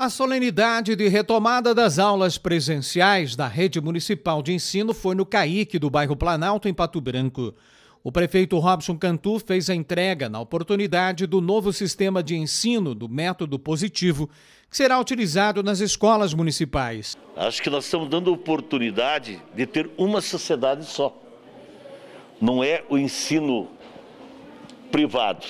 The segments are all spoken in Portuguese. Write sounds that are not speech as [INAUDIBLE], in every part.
A solenidade de retomada das aulas presenciais da Rede Municipal de Ensino foi no CAIC do bairro Planalto, em Pato Branco. O prefeito Robson Cantu fez a entrega na oportunidade do novo sistema de ensino do método positivo, que será utilizado nas escolas municipais. Acho que nós estamos dando oportunidade de ter uma sociedade só. Não é o ensino privado.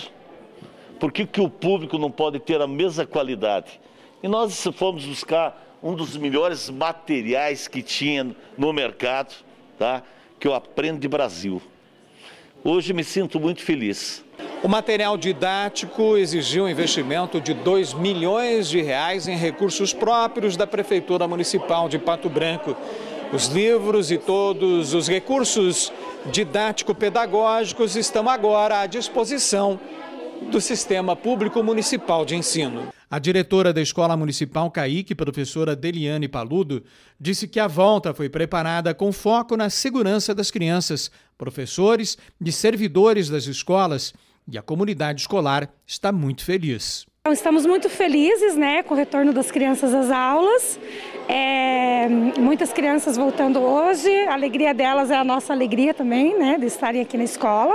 Por que, que o público não pode ter a mesma qualidade? E nós fomos buscar um dos melhores materiais que tinha no mercado, tá? que eu aprendo de Brasil. Hoje me sinto muito feliz. O material didático exigiu um investimento de 2 milhões de reais em recursos próprios da Prefeitura Municipal de Pato Branco. Os livros e todos os recursos didático-pedagógicos estão agora à disposição do Sistema Público Municipal de Ensino. A diretora da Escola Municipal Caíque, professora Deliane Paludo, disse que a volta foi preparada com foco na segurança das crianças, professores e servidores das escolas, e a comunidade escolar está muito feliz. Então, estamos muito felizes né, com o retorno das crianças às aulas. É, muitas crianças voltando hoje, a alegria delas é a nossa alegria também, né, de estarem aqui na escola.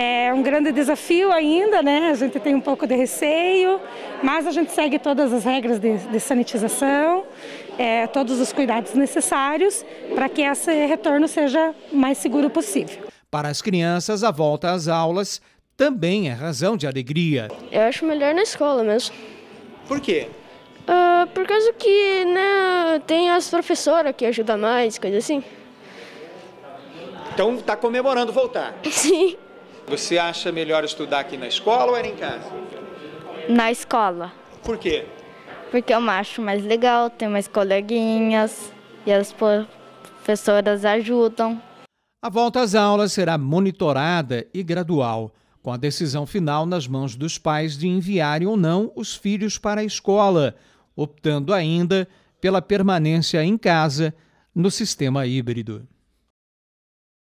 É um grande desafio ainda, né? A gente tem um pouco de receio, mas a gente segue todas as regras de, de sanitização, é, todos os cuidados necessários para que esse retorno seja mais seguro possível. Para as crianças, a volta às aulas também é razão de alegria. Eu acho melhor na escola mesmo. Por quê? Uh, por causa que né, tem as professoras que ajudam mais, coisa assim. Então tá comemorando voltar. [LAUGHS] Sim. Você acha melhor estudar aqui na escola ou era em casa? Na escola. Por quê? Porque eu acho mais legal, tem mais coleguinhas e as professoras ajudam. A volta às aulas será monitorada e gradual, com a decisão final nas mãos dos pais de enviarem ou não os filhos para a escola, optando ainda pela permanência em casa no sistema híbrido.